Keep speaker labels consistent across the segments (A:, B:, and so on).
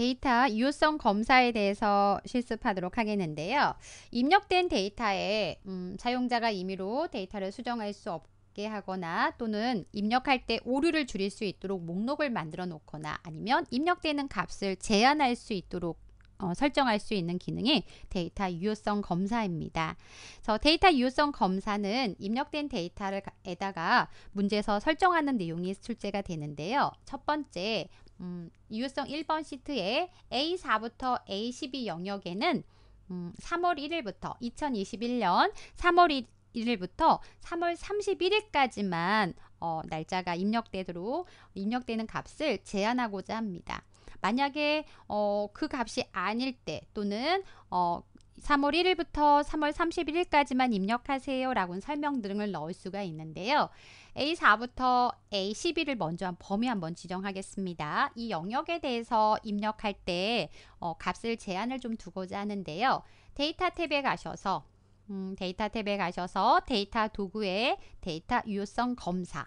A: 데이터 유효성 검사에 대해서 실습하도록 하겠는데요. 입력된 데이터에 음, 사용자가 임의로 데이터를 수정할 수 없게 하거나 또는 입력할 때 오류를 줄일 수 있도록 목록을 만들어 놓거나 아니면 입력되는 값을 제한할 수 있도록 어, 설정할 수 있는 기능이 데이터 유효성 검사입니다. 그래서 데이터 유효성 검사는 입력된 데이터에다가 문제에서 설정하는 내용이 출제가 되는데요. 첫 번째, 음, 유효성 1번 시트에 A4부터 A12 영역에는 음, 3월 1일부터 2021년 3월 1일부터 3월 31일까지만 어, 날짜가 입력되도록 입력되는 값을 제한하고자 합니다. 만약에 어, 그 값이 아닐 때 또는 어, 3월 1일부터 3월 31일까지만 입력하세요 라고 설명 등을 넣을 수가 있는데요. A4부터 A12를 먼저 한 범위 한번 지정하겠습니다. 이 영역에 대해서 입력할 때 어, 값을 제한을 좀 두고자 하는데요. 데이터 탭에 가셔서 음, 데이터 탭에 가셔서 데이터 도구에 데이터 유효성 검사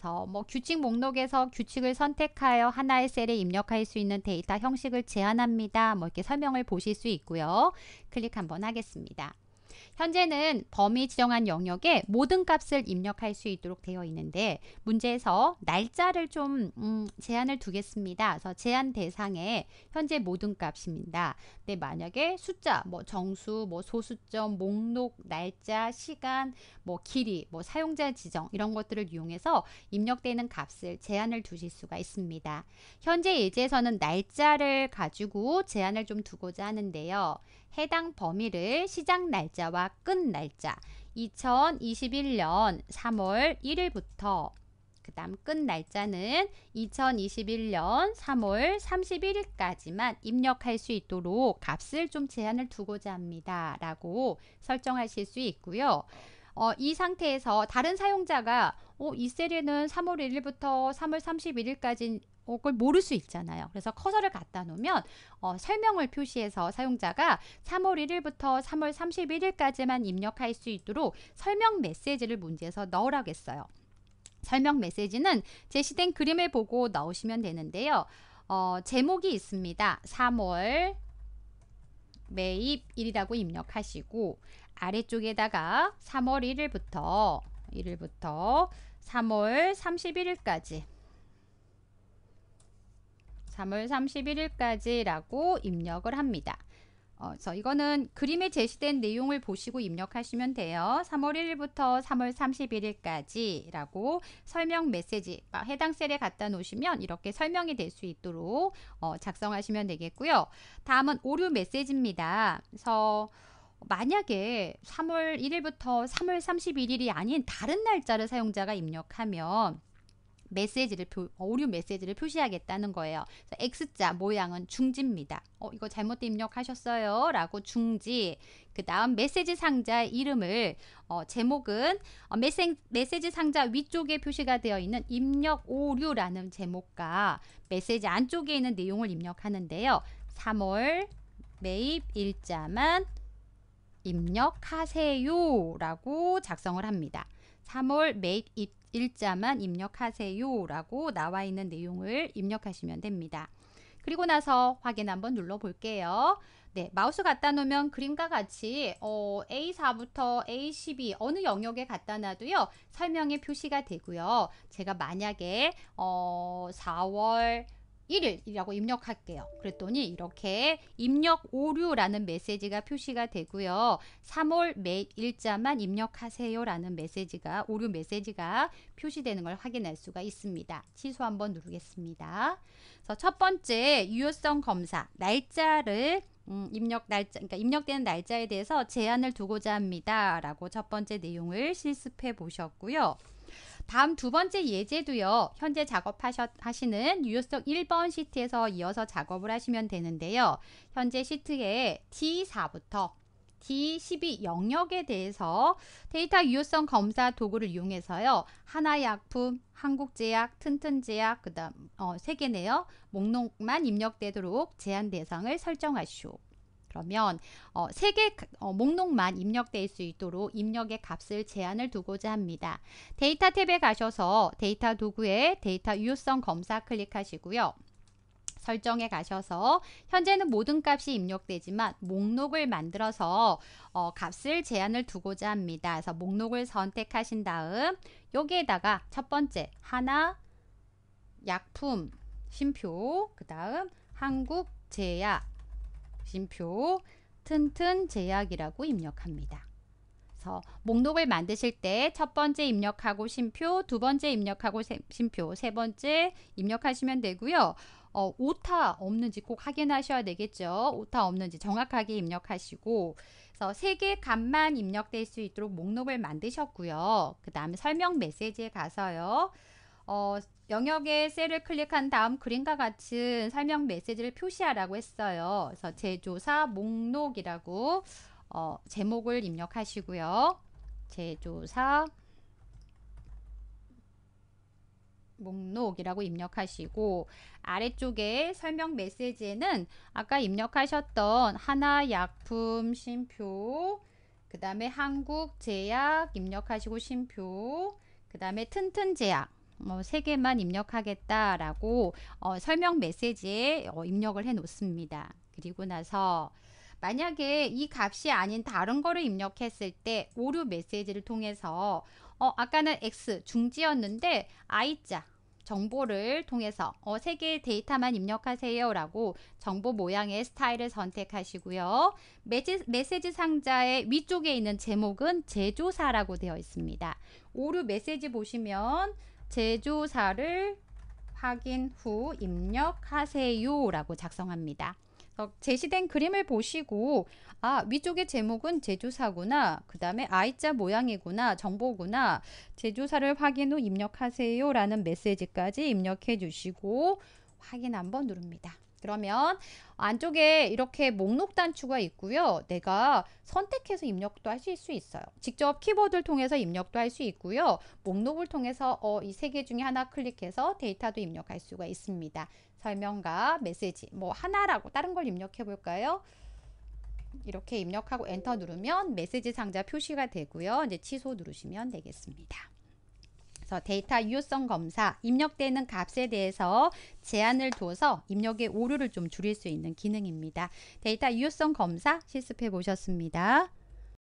A: 그래서 뭐 규칙 목록에서 규칙을 선택하여 하나의 셀에 입력할 수 있는 데이터 형식을 제한합니다. 뭐 이렇게 설명을 보실 수 있고요. 클릭 한번 하겠습니다. 현재는 범위 지정한 영역에 모든 값을 입력할 수 있도록 되어 있는데 문제에서 날짜를 좀 음, 제한을 두겠습니다. 그래서 제한 대상에 현재 모든 값입니다. 근데 만약에 숫자, 뭐 정수, 뭐 소수점, 목록, 날짜, 시간, 뭐 길이, 뭐 사용자 지정 이런 것들을 이용해서 입력되는 값을 제한을 두실 수가 있습니다. 현재 예제에서는 날짜를 가지고 제한을 좀 두고자 하는데요. 해당 범위를 시작 날짜와 끝 날짜 2021년 3월 1일부터 그 다음 끝 날짜는 2021년 3월 31일까지만 입력할 수 있도록 값을 좀 제한을 두고자 합니다. 라고 설정하실 수 있고요. 어, 이 상태에서 다른 사용자가 어, 이 셀에는 3월 1일부터 3월 31일까지 그걸 모를 수 있잖아요. 그래서 커서를 갖다 놓으면 어, 설명을 표시해서 사용자가 3월 1일부터 3월 31일까지만 입력할 수 있도록 설명 메시지를 문제에서 넣으라고 했어요. 설명 메시지는 제시된 그림을 보고 넣으시면 되는데요. 어, 제목이 있습니다. 3월 매입일이라고 입력하시고 아래쪽에다가 3월 1일부터 1일부터 3월 31일까지 3월 31일까지라고 입력을 합니다. 어, 그래서 이거는 그림에 제시된 내용을 보시고 입력하시면 돼요. 3월 1일부터 3월 31일까지라고 설명 메시지 아, 해당 셀에 갖다 놓으시면 이렇게 설명이 될 수 있도록 어, 작성하시면 되겠고요. 다음은 오류 메시지입니다. 그래서 만약에 3월 1일부터 3월 31일이 아닌 다른 날짜를 사용자가 입력하면 메시지를 표, 오류 메시지를 표시하겠다는 거예요. X자 모양은 중지입니다. 어, 이거 잘못 입력하셨어요. 라고 중지. 그 다음 메시지 상자 이름을 어, 제목은 어, 메시, 메시지 상자 위쪽에 표시가 되어 있는 입력 오류라는 제목과 메시지 안쪽에 있는 내용을 입력하는데요. 3월 매입 일자만 입력하세요 라고 작성을 합니다. 3월 매입 일자만 입력하세요 라고 나와 있는 내용을 입력하시면 됩니다. 그리고 나서 확인 한번 눌러 볼게요. 네, 마우스 갖다 놓으면 그림과 같이 어, A4부터 A12 어느 영역에 갖다 놔도요. 설명의 표시가 되고요. 제가 만약에 어, 4월 1일이라고 입력할게요. 그랬더니 이렇게 입력 오류라는 메시지가 표시가 되고요. 3월 매 일자만 입력하세요 라는 메시지가 오류 메시지가 표시되는 걸 확인할 수가 있습니다. 취소 한번 누르겠습니다. 그래서 첫 번째 유효성 검사 날짜를 음, 입력 날짜, 그러니까 입력되는 날짜에 대해서 제한을 두고자 합니다. 라고 첫 번째 내용을 실습해 보셨고요. 다음 두 번째 예제도요. 현재 작업하시는 유효성 1번 시트에서 이어서 작업을 하시면 되는데요. 현재 시트에 d 4부터 D12 영역에 대해서 데이터 유효성 검사 도구를 이용해서요. 하나약품, 한국제약, 튼튼제약, 그 다음 어, 세개네요 목록만 입력되도록 제한 대상을 설정하시오. 그러면 어, 3개 어, 목록만 입력될 수 있도록 입력의 값을 제한을 두고자 합니다. 데이터 탭에 가셔서 데이터 도구에 데이터 유효성 검사 클릭하시고요. 설정에 가셔서 현재는 모든 값이 입력되지만 목록을 만들어서 어, 값을 제한을 두고자 합니다. 그래서 목록을 선택하신 다음 여기에다가 첫 번째 하나 약품 심표 그 다음 한국 제약 쉼표 튼튼 제약이라고 입력합니다. 그래서 목록을 만드실 때 첫 번째 입력하고 쉼표, 두 번째 입력하고 쉼표, 세 번째 입력하시면 되고요. 어, 오타 없는지 꼭 확인하셔야 되겠죠. 오타 없는지 정확하게 입력하시고 그래서 세 개 값만 입력될 수 있도록 목록을 만드셨고요. 그 다음에 설명 메시지에 가서요. 어, 영역에 셀을 클릭한 다음 그림과 같은 설명 메시지를 표시하라고 했어요. 그래서 제조사 목록이라고 어, 제목을 입력하시고요. 제조사 목록이라고 입력하시고 아래쪽에 설명 메시지에는 아까 입력하셨던 하나 약품 심표 그 다음에 한국 제약 입력하시고 심표 그 다음에 튼튼 제약 뭐 3개만 입력하겠다라고 어, 설명 메시지에 어, 입력을 해 놓습니다. 그리고 나서 만약에 이 값이 아닌 다른 거를 입력했을 때 오류 메시지를 통해서 어, 아까는 X 중지였는데 I자 정보를 통해서 어, 세 개의 데이터만 입력하세요 라고 정보 모양의 스타일을 선택하시고요. 메시, 메시지 상자의 위쪽에 있는 제목은 제조사라고 되어 있습니다. 오류 메시지 보시면 제조사를 확인 후 입력하세요 라고 작성합니다. 제시된 그림을 보시고 아위쪽에 제목은 제조사구나 그 다음에 I자 모양이구나 정보구나 제조사를 확인 후 입력하세요 라는 메시지까지 입력해 주시고 확인 한번 누릅니다. 그러면 안쪽에 이렇게 목록 단추가 있고요. 내가 선택해서 입력도 하실 수 있어요. 직접 키보드를 통해서 입력도 할 수 있고요. 목록을 통해서 어, 이세 개 중에 하나 클릭해서 데이터도 입력할 수가 있습니다. 설명과 메시지 뭐 하나라고 다른 걸 입력해 볼까요? 이렇게 입력하고 엔터 누르면 메시지 상자 표시가 되고요. 이제 취소 누르시면 되겠습니다. 그래서 데이터 유효성 검사 입력되는 값에 대해서 제한을 둬서 입력의 오류를 좀 줄일 수 있는 기능입니다. 데이터 유효성 검사 실습해 보셨습니다.